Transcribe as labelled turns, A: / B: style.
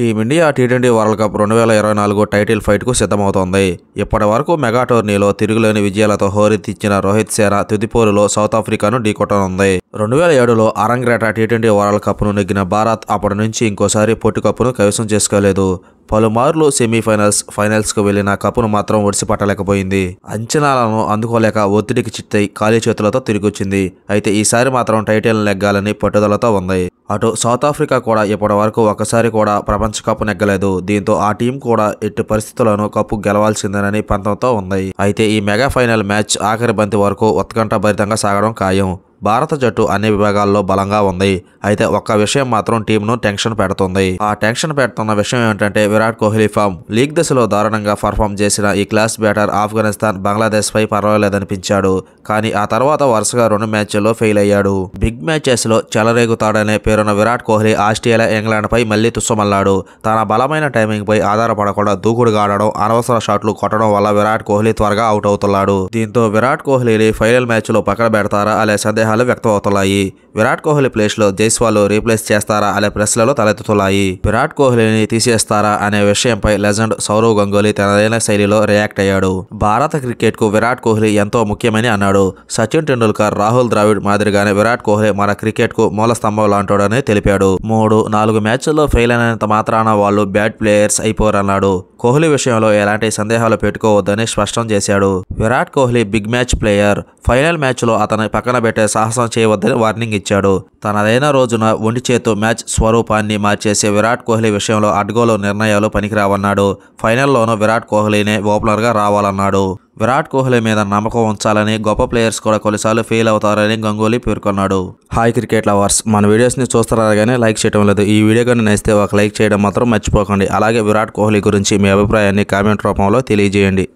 A: team India T twenty world cup రెండు వేల ఇరవై నాలుగు టైటిల్ ఫైట్కు సిద్ధమవుతోంది ఇప్పటి వరకు మెగా టోర్నీలో తిరుగులేని విజయాలతో హోరెత్తిచ్చిన రోహిత్ సేనా తుదిపోరులో సౌత్ ఆఫ్రికాను ఢీకొట్టనుంది రెండు వేల ఏడులో అరంగ్రేట టీ ట్వంటీ వరల్డ్ కప్ను నెగ్గిన భారత్ అప్పటి నుంచి ఇంకోసారి పొట్టు కప్పును కైవసం చేసుకోలేదు పలుమార్లు సెమీఫైనల్స్ కు వెళ్లిన కప్పును మాత్రం ఒడిసిపట్టలేకపోయింది అంచనాలను అందుకోలేక ఒత్తిడికి చిత్తై ఖాళీ చేతులతో తిరిగొచ్చింది అయితే ఈసారి మాత్రం టైటిల్ నెగ్గాలని పట్టుదలతో ఉంది అటు సౌత్ ఆఫ్రికా కూడా ఇప్పటి వరకు ఒకసారి కూడా ప్రపంచ కప్ నెగ్గలేదు దీంతో ఆ టీం కూడా ఎట్టి పరిస్థితులను కప్పు గెలవాల్సిందేనని పంతంతో ఉంది అయితే ఈ మెగా ఫైనల్ మ్యాచ్ ఆఖరి బంతి వరకు ఉత్కంఠ భరితంగా సాగడం ఖాయం భారత జట్టు అన్ని విభాగాల్లో బలంగా ఉంది అయితే ఒక్క విషయం మాత్రం టీంను టెన్షన్ పెడుతుంది ఆ టెన్షన్ పెడుతున్న విషయం ఏమిటంటే విరాట్ కోహ్లీ ఫామ్ లీగ్ దశలో దారుణంగా పర్ఫామ్ చేసిన ఈ క్లాస్ బ్యాటర్ ఆఫ్ఘనిస్తాన్ బంగ్లాదేశ్ పై పర్వాలేదనిపించాడు కానీ ఆ తర్వాత వరుసగా రెండు మ్యాచ్ల్లో ఫెయిల్ అయ్యాడు బిగ్ మ్యాచెస్ లో చెలరేగుతాడనే పేరున్న విరాట్ కోహ్లీ ఆస్ట్రేలియా ఇంగ్లాండ్ పై మళ్లీ తుస్సమల్లాడు తన బలమైన టైమింగ్ పై ఆధారపడకుండా దూకుడు ఆడడం అనవసర షాట్లు కొట్టడం వల్ల విరాట్ కోహ్లీ త్వరగా అవుట్ అవుతున్నాడు దీంతో విరాట్ కోహ్లీని ఫైనల్ మ్యాచ్ లో పక్కన పెడతారా అనే సందేహం సందేహాలు వ్యక్తమవుతున్నాయి విరాట్ కోహ్లీ ప్లేస్లో జైస్వాల్ రీప్లేస్ చేస్తారా అనే ప్రశ్నలు తలెత్తుతున్నాయి విరాట్ కోహ్లీని తీసేస్తారా అనే విషయంపై లెజెండ్ సౌరవ్ గంగూలీ తనదైన శైలిలో రియాక్ట్ అయ్యాడు భారత క్రికెట్కు విరాట్ కోహ్లీ ఎంతో ముఖ్యమని అన్నాడు సచిన్ టెండూల్కర్ రాహుల్ ద్రావిడ్ మాదిరిగానే విరాట్ కోహ్లీ మన క్రికెట్కు మూల స్తంభం లాంటాడని తెలిపాడు మూడు నాలుగు మ్యాచ్ల్లో ఫెయిల్ అయినంత మాత్రాన వాళ్ళు బ్యాడ్ ప్లేయర్స్ అయిపోరన్నాడు కోహ్లీ విషయంలో ఎలాంటి సందేహాలు పెట్టుకోవద్దని స్పష్టం చేశాడు Virat Kohli big match player final మ్యాచ్లో అతని పక్కన పెట్టే సాహసం చేయవద్దని వార్నింగ్ ఇచ్చాడు తనదైన రోజున ఒంటి చేతు మ్యాచ్ స్వరూపాన్ని మార్చేసే విరాట్ కోహ్లీ విషయంలో అడ్గోలో నిర్ణయాలు పనికిరావన్నాడు ఫైనల్లోనూ విరాట్ కోహ్లీనే ఓపెనర్గా రావాలన్నాడు విరాట్ కోహ్లీ మీద నమ్మకం ఉంచాలని గొప్ప ప్లేయర్స్ కూడా కొన్నిసార్లు ఫెయిల్ అవుతారని గంగూలీ పేర్కొన్నాడు హాయ్ క్రికెట్ లవర్స్ మన వీడియోస్ని చూస్తున్నారు కానీ లైక్ చేయడం లేదు ఈ వీడియో కానీ నచ్చితే ఒక లైక్ చేయడం మాత్రం మర్చిపోకండి అలాగే విరాట్ కోహ్లీ గురించి మీ అభిప్రాయాన్ని కామెంట్ రూపంలో తెలియజేయండి